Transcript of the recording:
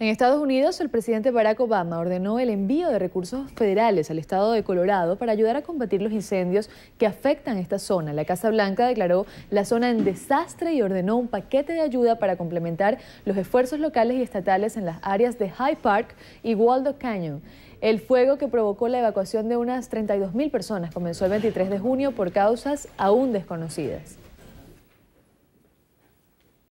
En Estados Unidos, el presidente Barack Obama ordenó el envío de recursos federales al estado de Colorado para ayudar a combatir los incendios que afectan esta zona. La Casa Blanca declaró la zona en desastre y ordenó un paquete de ayuda para complementar los esfuerzos locales y estatales en las áreas de High Park y Waldo Canyon. El fuego que provocó la evacuación de unas 32.000 personas comenzó el 23 de junio por causas aún desconocidas.